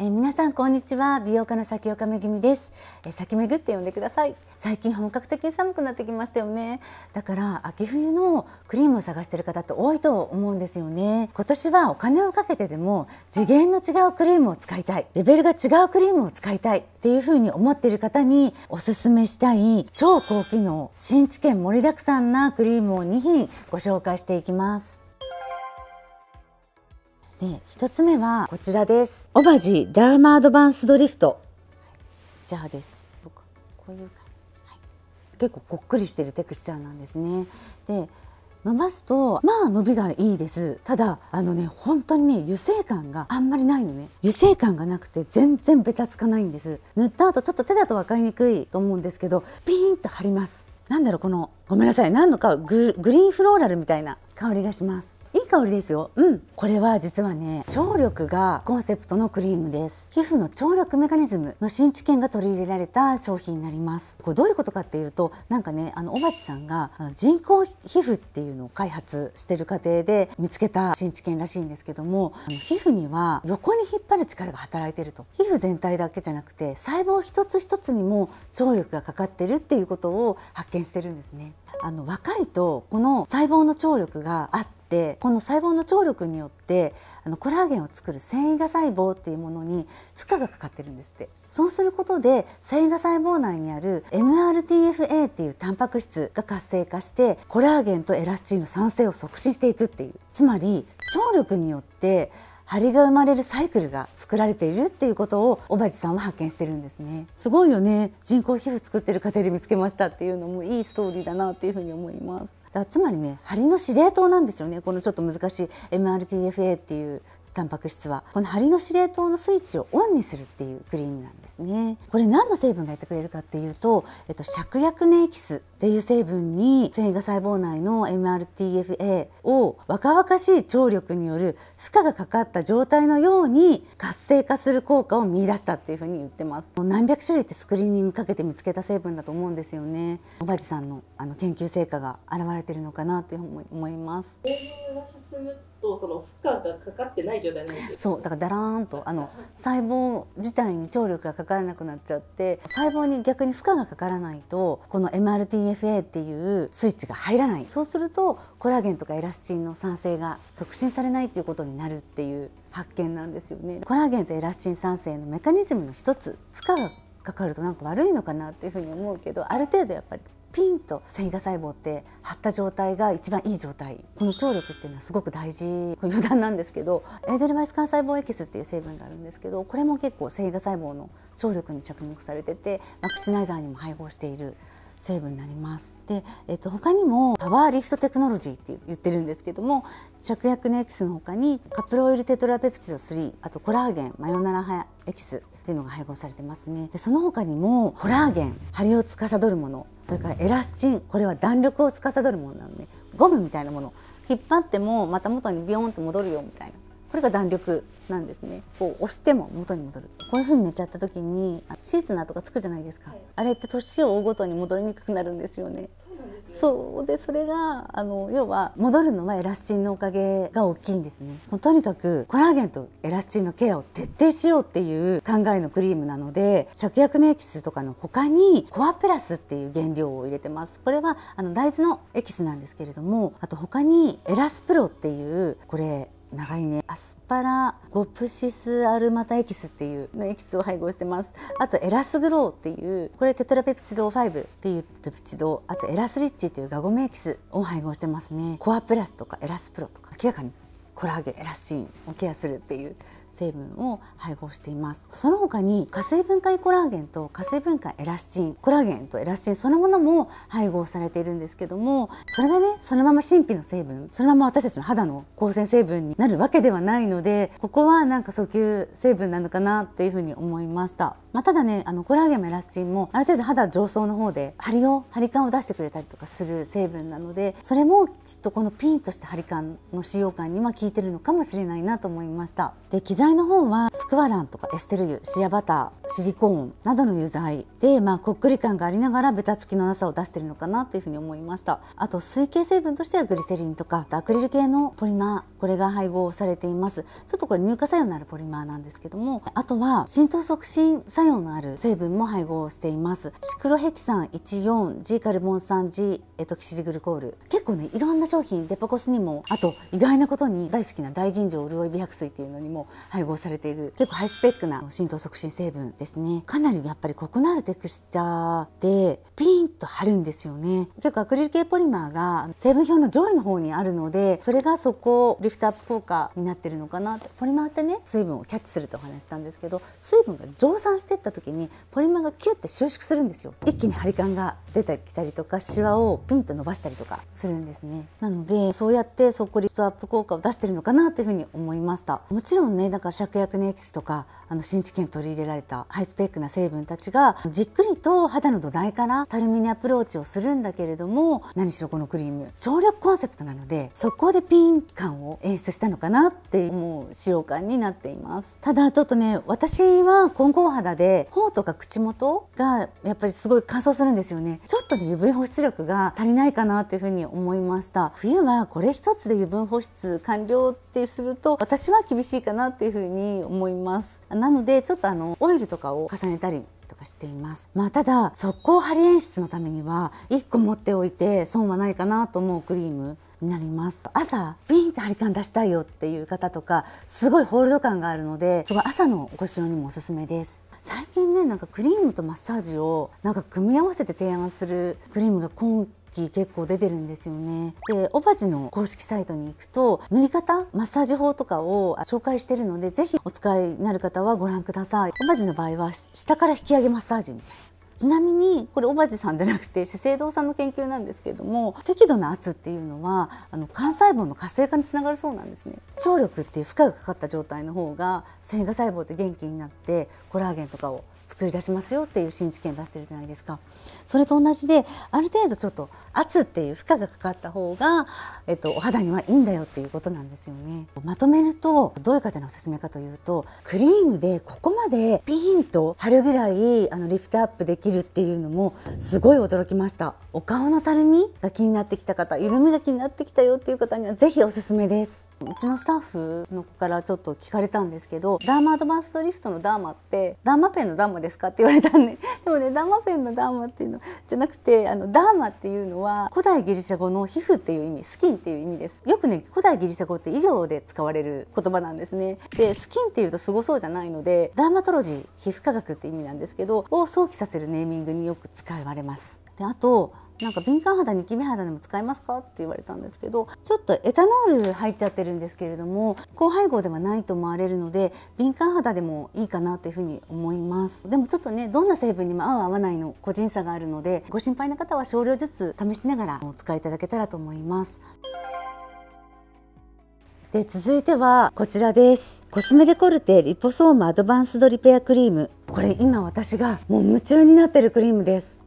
え皆さんこんにちは美容家の先岡めぐみです、え先めぐって呼んでください最近本格的に寒くなってきましたよねだから秋冬のクリームを探してる方って多いと思うんですよね今年はお金をかけてでも次元の違うクリームを使いたいレベルが違うクリームを使いたいっていう風に思っている方におすすめしたい超高機能新知見盛りだくさんなクリームを2品ご紹介していきますで一つ目はこちらですオバジダーマードバンスドリフト、はい、ジャーですこういう感じ、結構ぽっくりしてるテクスチャーなんですねで伸ばすとまあ伸びがいいですただあのね本当にね油性感があんまりないのね油性感がなくて全然ベタつかないんです塗った後ちょっと手だと分かりにくいと思うんですけどピーンと張りますなんだろうこのごめんなさい何のかグリーンフローラルみたいな香りがします香りですようんこれは実はね聴力がコンセプトのクリームです皮膚の聴力メカニズムの新知見が取り入れられた商品になりますこれどういうことかっていうとなんかねあの小鉢さんが人工皮膚っていうのを開発してる過程で見つけた新知見らしいんですけども皮膚には横に引っ張る力が働いてると皮膚全体だけじゃなくて細胞一つ一つにも聴力がかかってるっていうことを発見してるんですねあの若いとこの細胞の張力があってこの細胞の張力によってあのコラーゲンを作る繊維が細胞っていうものに負荷がかかってるんですってそうすることで繊維が細胞内にある MRTFA っていうタンパク質が活性化してコラーゲンとエラスチンの酸性を促進していくっていうつまり張力によって張りが生まれるサイクルが作られているっていうことを小林さんは発見してるんですねすごいよね人工皮膚作ってる過程で見つけましたっていうのもいいストーリーだなっていうふうに思いますだつまりね針の司令塔なんですよねこのちょっと難しい MRTFA っていうタンパク質はこの針の司令塔のスイッチをオンにするっていうクリームなんですねこれ何の成分がやってくれるかっていうと、えっと、芍薬ネエキスっていう成分に繊維が細胞内の MRTFA を若々しい張力による負荷がかかった状態のように活性化する効果を見出したっていうふうに言ってますもう何百種類ってスクリーニングかけて見つけた成分だと思うんですよねおばじさんのあの研究成果が現れてるのかなっていうに思いますとその負荷がかかってない状態なんですそうだからだらーんとあの細胞自体に張力がかからなくなっちゃって細胞に逆に負荷がかからないとこの MRTFA っていうスイッチが入らないそうするとコラーゲンとかエラスチンの酸性が促進されないっていうことになるっていう発見なんですよねコラーゲンとエラスチン酸性のメカニズムの一つ負荷がかかるとなんか悪いのかなっていうふうに思うけどある程度やっぱりピンと繊維が細胞って張った状態が一番いい状態この張力っていうのはすごく大事こ余談なんですけどエーデルワイス幹細胞エキスっていう成分があるんですけどこれも結構繊維が細胞の張力に着目されててマクチナイザーにも配合している成分になりますで、えっと他にもパワーリフトテクノロジーって言ってるんですけども芍薬のエキスの他にカプロイルテトラペプチド3あとコラーゲンマヨナラハエキスっていうのが配合されてますねでその他にもコラーゲン張りを司るものそれからエラスチンこれは弾力を司るものなのでゴムみたいなもの引っ張ってもまた元にビヨーンと戻るよみたいなこれが弾力なんですねこう押しても元に戻るこういう風に寝ちゃった時にシーツナーとかつくじゃないですか、はい、あれって年を追うごとに戻りにくくなるんですよねそうで、それがあの要は戻るのはエラスチンのおかげが大きいんですねとにかくコラーゲンとエラスチンのケアを徹底しようっていう考えのクリームなので芍薬のエキスとかの他にコアプラスっていう原料を入れてますこれはあの大豆のエキスなんですけれどもあと他にエラスプロっていうこれ長いねアスパラゴプシスアルマタエキスっていうのエキスを配合してますあとエラスグローっていうこれテトラペプチド5っていうペプチドあとエラスリッチっていうガゴメエキスを配合してますねコアプラスとかエラスプロとか明らかにコラーゲンエラスチンをケアするっていう成分を配合していますその他に活水分解コラーゲンと活水分解エラスチンコラーゲンとエラスチンそのものも配合されているんですけどもそれがねそのまま神秘の成分そのまま私たちの肌の光線成分になるわけではないのでここはなんか訴求成分なのかなっていうふうに思いました、まあ、ただねあのコラーゲンもエラスチンもある程度肌上層の方で張りを張り感を出してくれたりとかする成分なのでそれもきっとこのピンとした張り感の使用感には効いてるのかもしれないなと思いましたで材の方はスクワランとかエステル油シアバターシリコーンなどの油剤で、まあ、こっくり感がありながらベタつきのなさを出しているのかなっていうふうに思いましたあと水系成分としてはグリセリンとかアクリル系のポリマーこれが配合されていますちょっとこれ乳化作用のあるポリマーなんですけどもあとは浸透促進作用のある成分も配合していますシクロヘキサン 14G カルボン酸 G エトキシジグルコール結構ねいろんな商品デパコスにもあと意外なことに大好きな大吟醸潤い美白水っていうのにも配合されている結構ハイスペックな浸透促進成分ですねかなりやっぱりコクのあるテクスチャーでピンと張るんですよね結構アクリル系ポリマーが成分表の上位の方にあるのでそれがそこリフトアップ効果になってるのかなってポリマーってね水分をキャッチするとお話したんですけど水分が蒸散してった時にポリマーがキュッて収縮するんですよ一気に張り感が出てきたりとかシワをピンと伸ばしたりとかするんですねなのでそうやってそこリフトアップ効果を出してるのかなっていうふうに思いましたもちろんねか芍薬のエキスとかあの新知見取り入れられたハイスペックな成分たちがじっくりと肌の土台からたるみにアプローチをするんだけれども何しろこのクリーム省略コンセプトなのでそこでピン感を演出したのかなって思う使用感になっていますただちょっとね私は混合肌で頬とか口元がやっぱりすごい乾燥するんですよねちょっとね油分保湿力が足りないかなっていうふうに思いました冬はこれ一つで油分保湿完了ってすると私は厳しいかなっていういうふうに思いますなのでちょっとあのオイルとかを重ねたりとかしています、まあ、ただ速攻針演出のためには1個持っておいて損はないかなと思うクリームになります朝ピーンって張り感出したいよっていう方とかすごいホールド感があるのですごい朝のご使用にもおすすめです最近ねなんかクリームとマッサージをなんか組み合わせて提案するクリームが今気結構出てるんですよねでオバジの公式サイトに行くと塗り方マッサージ法とかを紹介してるのでぜひお使いになる方はご覧くださいオパジの場合は下から引き上げマッサージみたいなちなみにこれ小鉢さんじゃなくて資生堂さんの研究なんですけれども適度な圧っていうのはあの幹細胞の活性化につながるそうなんですね張力っていう負荷がかかった状態の方が線維芽細胞って元気になってコラーゲンとかを作り出しますよっていう新知見出してるじゃないですかそれと同じである程度ちょっと圧っていう負荷がかかった方が、えっと、お肌にはいいんだよっていうことなんですよねまとめるとどういう方のおすすめかというとクリームでここまでピーンと張るぐらいあのリフトアップできるっていうのもすごい驚きましたお顔のたるみが気になってきた方緩みが気になってきたよっていう方にはぜひおすすめですうちのスタッフの子からちょっと聞かれたんですけどダーマアドバンストリフトのダーマってダーマペンのダーマですか?」って言われたんででもねダーマペンのダーマっていうのじゃなくてあのダーマっていうのは古代ギリシャ語の皮膚っていう意味スキンっていう意味ですよくね古代ギリシャ語って医療で使われる言葉なんですねでスキンっていうとすごそうじゃないのでダーマトロジー皮膚科学って意味なんですけどを想起させるネーミングによく使われますであとなんか敏感肌ニキビ肌でも使えますかって言われたんですけどちょっとエタノール入っちゃってるんですけれども高配合ではないと思われるので敏感肌でもいいかなっていうふうに思いますでもちょっとねどんな成分にも合う合わないの個人差があるのでご心配な方は少量ずつ試しながらお使いいただけたらと思いますで続いてはこちらですコスメデコルテリポソームアドバンスドリペアクリームこれ今私がもう夢中になってるクリームです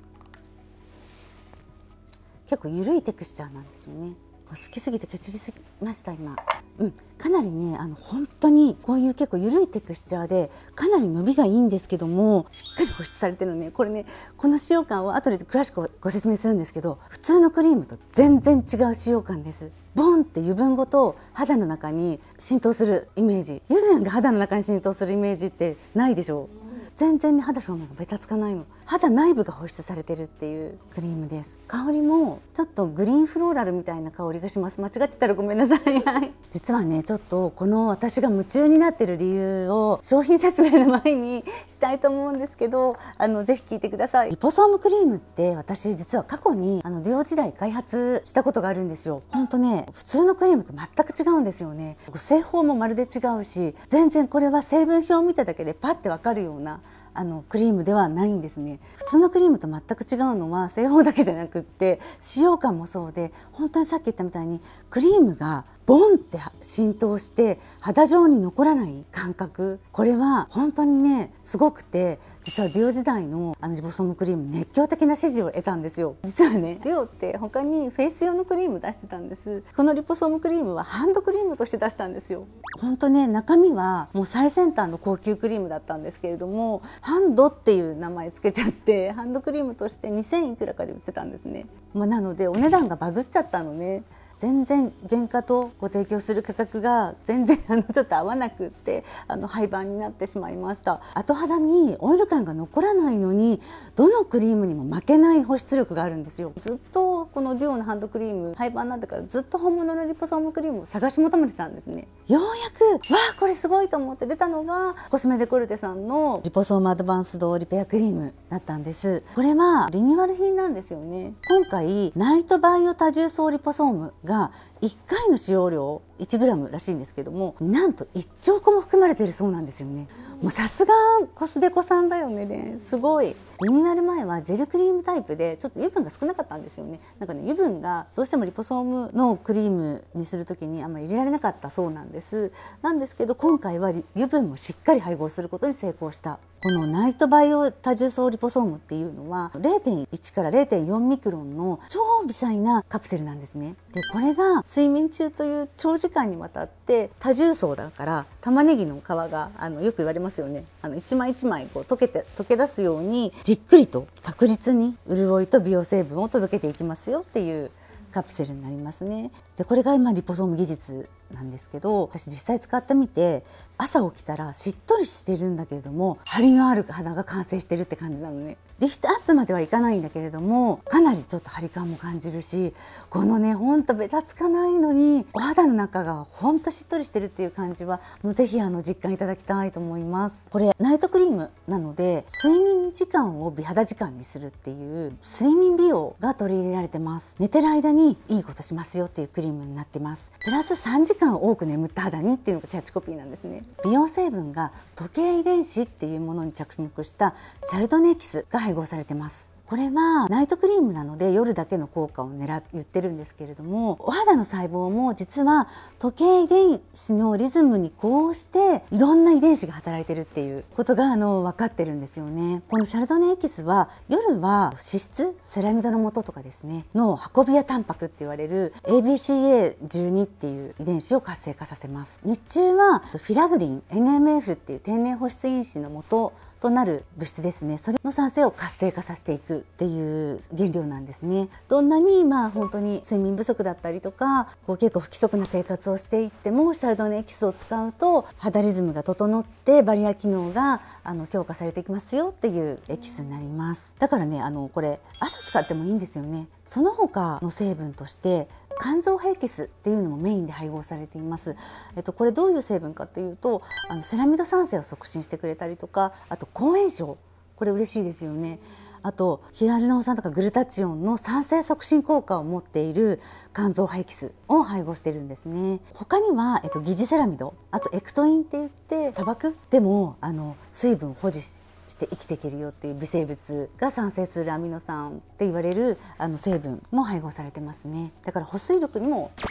結構緩いテクスチャーなんですよね好きすぎて削りすぎました今、うん、かなりねあの本当にこういう結構緩いテクスチャーでかなり伸びがいいんですけどもしっかり保湿されてるねこれねこの使用感を後で詳しくご説明するんですけど普通のクリームと全然違う使用感ですボンって油分ごと肌の中に浸透するイメージ油分が肌の中に浸透するイメージってないでしょう全然ね肌の方がべたつかないの肌内部が保湿されてるっていうクリームです香りもちょっとグリーンフローラルみたいな香りがします間違ってたらごめんなさい 実はねちょっとこの私が夢中になってる理由を商品説明の前にしたいと思うんですけどあのぜひ聞いてくださいリポソームクリームって私実は過去にあのデュオ時代開発したことがあるんですよほんとね普通のクリームと全く違うんですよね製法もまるで違うし全然これは成分表を見ただけでパッてわかるようなあのクリームではないんですね普通のクリームと全く違うのは製法だけじゃなくって使用感もそうで本当にさっき言ったみたいにクリームがボンって浸透して肌状に残らない感覚これは本当にねすごくて実はデュオ時代のあのジボソームクリーム熱狂的な支持を得たんですよ実はねデュオって他にフェイス用のクリーム出してたんですこのリポソームクリームはハンドクリームとして出したんですよ本当ね中身はもう最先端の高級クリームだったんですけれどもハンドっていう名前つけちゃってハンドクリームとして2000いくらかで売ってたんですねまあ、なのでお値段がバグっちゃったのね全然原価とご提供する価格が全然あのちょっと合わなくってあの廃盤になってしまいました後肌にオイル感が残らないのにどのクリームにも負けない保湿力があるんですよずっとこのデュオのハンドクリーム廃盤になってからずっと本物のリポソームクリームを探し求めてたんですねようやくわあこれすごいと思って出たのがコスメデコルテさんのリポソームアドバンスドリペアクリームだったんですこれはリニューアル品なんですよね今回ナイトバイオ多重層リポソームがが1回の使用量 1g らしいんですけどもなんと1兆個も含まれているそうなんですよねもうさすがコスデコさんだよね、ね、すごいリニューアル前はジェルクリームタイプでちょっと油分が少なかったんですよねなんかね油分がどうしてもリポソームのクリームにする時にあんまり入れられなかったそうなんですなんですけど今回は油分もしっかり配合することに成功したこのナイトバイオ多重層リポソームっていうのは0.1から0.4ミクロンの超微細なカプセルなんですねでこれが睡眠中という長時間にわたって多重層だから玉ねぎの皮があのよく言われますよねあの一枚一枚こう溶けて溶け出すようにじっくりと確実に潤いと美容成分を届けていきますよっていうカプセルになりますねでこれが今リポソーム技術なんですけど私実際使ってみて朝起きたらしっとりしてるんだけれども張りのある鼻が完成してるって感じなのねリフトアップまではいかないんだけれどもかなりちょっと張り感も感じるしこのねほんとべたつかないのにお肌の中がほんとしっとりしてるっていう感じはもうぜひあの実感いただきたいと思いますこれナイトクリームなので睡眠時間を美肌時間にするっていう睡眠美容が取り入れられてます寝てる間にいいことしますよっていうクリームになってますプラス3時間多く眠った肌にっていうのがキャッチコピーなんですね美容成分が時計遺伝子っていうものに着目したシャルドネキスが配合されてますこれはナイトクリームなので夜だけの効果を狙言ってるんですけれどもお肌の細胞も実は時計遺伝子のリズムにこうしていろんな遺伝子が働いてるっていうことがあの分かってるんですよねこのシャルドネエキスは夜は脂質セラミドの素とかですねの運び屋タンパクって言われる ABCA12 っていう遺伝子を活性化させます日中はフィラグリン NMF っていう天然保湿因子の元となる物質ですねそれの酸性を活性化させていくっていう原料なんですねどんなにまあ本当に睡眠不足だったりとかこう結構不規則な生活をしていってもシャルドネエキスを使うと肌リズムが整ってバリア機能があの強化されていきますよっていうエキスになりますだからねあのこれ朝使ってもいいんですよねその他の成分として肝臓ヘキスっていうのもメインで配合されています。えっとこれどういう成分かっていうと、あのセラミド酸性を促進してくれたりとか、あと抗炎症これ嬉しいですよね。あとヒアルロン酸とかグルタチオンの酸性促進効果を持っている肝臓排キスを配合してるんですね他には、えっと、疑似セラミドあとエクトインって言って砂漠でもあの水分保持しして生きていけるよっていう微生物が産生するアミノ酸って言われるあの成分も配合されてますねだから保水力にも実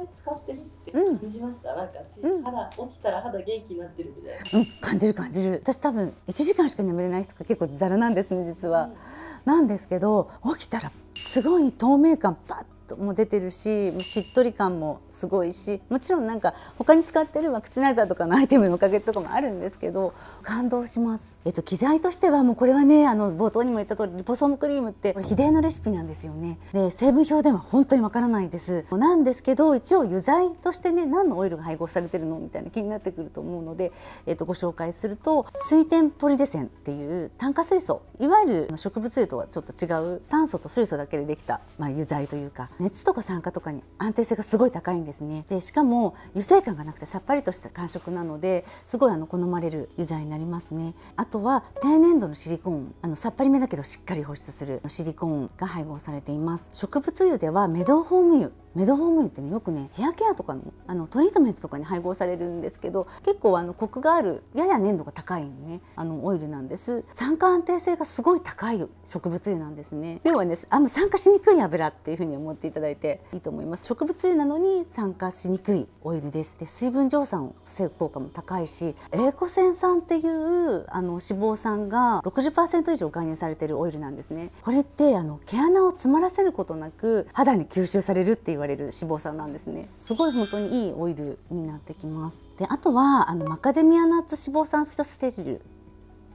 際使ってるって感じました、うん、なんか肌、うん、起きたら肌元気になってるみたいなうん感じる感じる私多分1時間しか眠れない人が結構ざるなんですね実は、うん、なんですけど起きたらすごい透明感パッも出てるししっとり感もすごいしもちろんなんか他に使ってるワクチナイザーとかのアイテムのおかげとかもあるんですけど感動します、えっと、機材としてはもうこれはねあの冒頭にも言った通りリポソームクリームって秘伝のレシピなんですよねで成分表では本当にわからないですなんですけど一応油剤としてね何のオイルが配合されてるのみたいな気になってくると思うので、えっと、ご紹介すると水天ポリデセンっていう炭化水素いわゆる植物油とはちょっと違う炭素と水素だけでできた、まあ、油剤というか熱とか酸化とかに安定性がすごい高いんですねでしかも油性感がなくてさっぱりとした感触なのですごいあの好まれる油剤になりますねあとは低粘度のシリコーンあのさっぱりめだけどしっかり保湿するシリコーンが配合されています植物油ではメドホーム油メドホームインってねよくねヘアケアとかのあのトリートメントとかに配合されるんですけど結構あのコクがあるやや粘度が高いねあのオイルなんです酸化安定性がすごい高い植物油なんですねではねあんま酸化しにくい油っていうふうに思っていただいていいと思います植物油なのに酸化しにくいオイルですで水分蒸散を防ぐ効果も高いしエコセン酸っていうあの脂肪酸が60%以上含有されているオイルなんですねこれってあの毛穴を詰まらせることなく肌に吸収されるっていうわれる脂肪酸なんですねすごい本当にいいオイルになってきますであとはあのマカデミアナッツ脂肪酸フィトステリル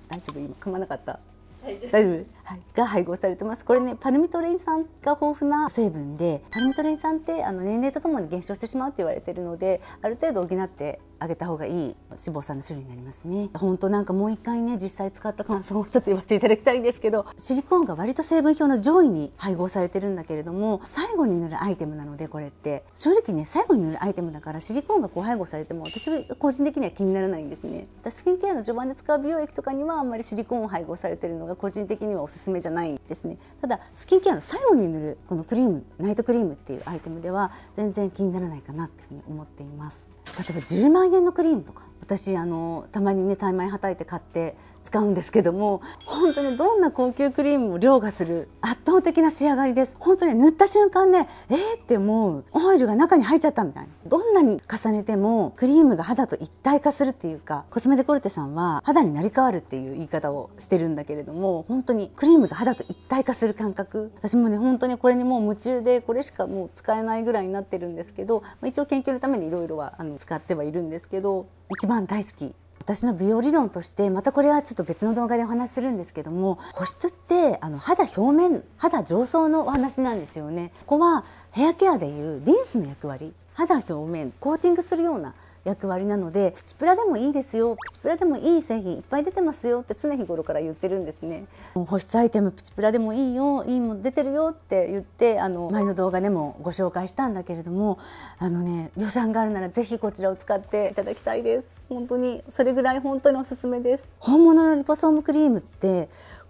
大丈夫今噛まなかった大丈夫、はい、が配合されてますこれねパルミトレイン酸が豊富な成分でパルミトレイン酸ってあの年齢とともに減少してしまうって言われてるのである程度補ってあげた方がいい脂肪酸の種類になりますね本当なんかもう一回ね実際使った感想をちょっと言わせていただきたいんですけどシリコーンが割と成分表の上位に配合されてるんだけれども最後に塗るアイテムなのでこれって正直ね最後に塗るアイテムだからシリコーンがこう配合されても私個人的には気にならないんですねだスキンケアの序盤で使う美容液とかにはあんまりシリコーンを配合されてるのが個人的にはおすすめじゃないんですねただスキンケアの最後に塗るこのクリームナイトクリームっていうアイテムでは全然気にならないかなっていうふうに思っています例えば10万円のクリームとか私あのたまにねタイ米はたいて買って使うんですけども本当にどんな高級クリームも凌駕する圧倒的な仕上がりです本当に塗った瞬間ねえーって思うオイルが中に入っちゃったみたいなどんなに重ねてもクリームが肌と一体化するっていうかコスメデコルテさんは肌になり変わるっていう言い方をしてるんだけれども本当にクリームが肌と一体化する感覚私もね本当にこれにもう夢中でこれしかもう使えないぐらいになってるんですけど、まあ、一応研究のためにいろいろはあの使ってはいるんですけど一番大好き私の美容理論としてまたこれはちょっと別の動画でお話しするんですけども保湿ってあの肌表面肌上層のお話なんですよねここはヘアケアでいうリンスの役割肌表面コーティングするような役割なのでプチプラでもいいですよプチプラでもいい製品いっぱい出てますよって常日頃から言ってるんですね保湿アイテムプチプラでもいいよいいもの出てるよって言ってあの前の動画でもご紹介したんだけれどもあのね予算があるならぜひこちらを使っていただきたいです本当にそれぐらい本当におすすめです本物のリポソームクリームって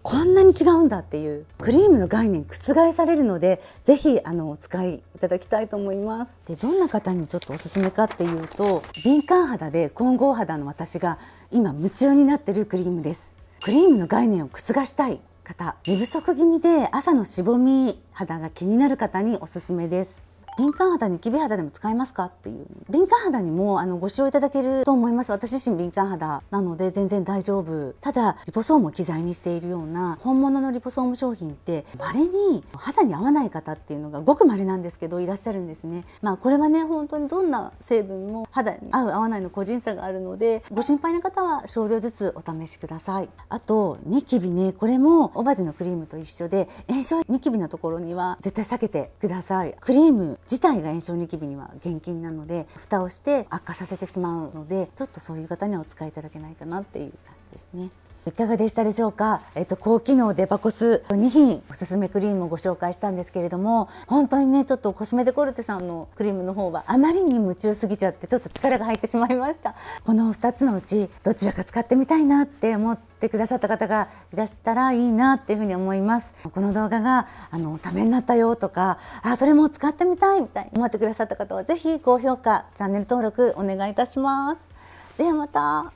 こんなに違うんだっていうクリームの概念覆されるのでぜひあのお使いいただきたいと思いますでどんな方にちょっとおすすめかっていうと敏感肌で混合肌の私が今夢中になってるクリームですクリームの概念を覆したい方寝不足気味で朝のしぼみ肌が気になる方におすすめです敏感肌にキビ肌でも使えますかっていう敏感肌にもあのご使用いただけると思います私自身敏感肌なので全然大丈夫ただリポソームを機材にしているような本物のリポソーム商品って稀に肌に合わない方っていうのがごく稀なんですけどいらっしゃるんですねまあこれはね本当にどんな成分も肌に合う合わないの個人差があるのでご心配な方は少量ずつお試しくださいあとニキビねこれもオバジのクリームと一緒で炎症ニキビのところには絶対避けてくださいクリーム自体が炎症ニキビには厳禁なので蓋をして悪化させてしまうのでちょっとそういう方にはお使いいただけないかなっていう感じですね。いかがでしたでしょうか、えっと、高機能デパコス2品おすすめクリームをご紹介したんですけれども本当にねちょっとコスメデコルテさんのクリームの方はあまりに夢中すぎちゃってちょっと力が入ってしまいましたこの2つのうちどちらか使ってみたいなって思ってくださった方がいらしたらいいなっていうふうに思いますこの動画があのためになったよとかあそれも使ってみたいみたいに思ってくださった方は是非高評価チャンネル登録お願いいたしますではまた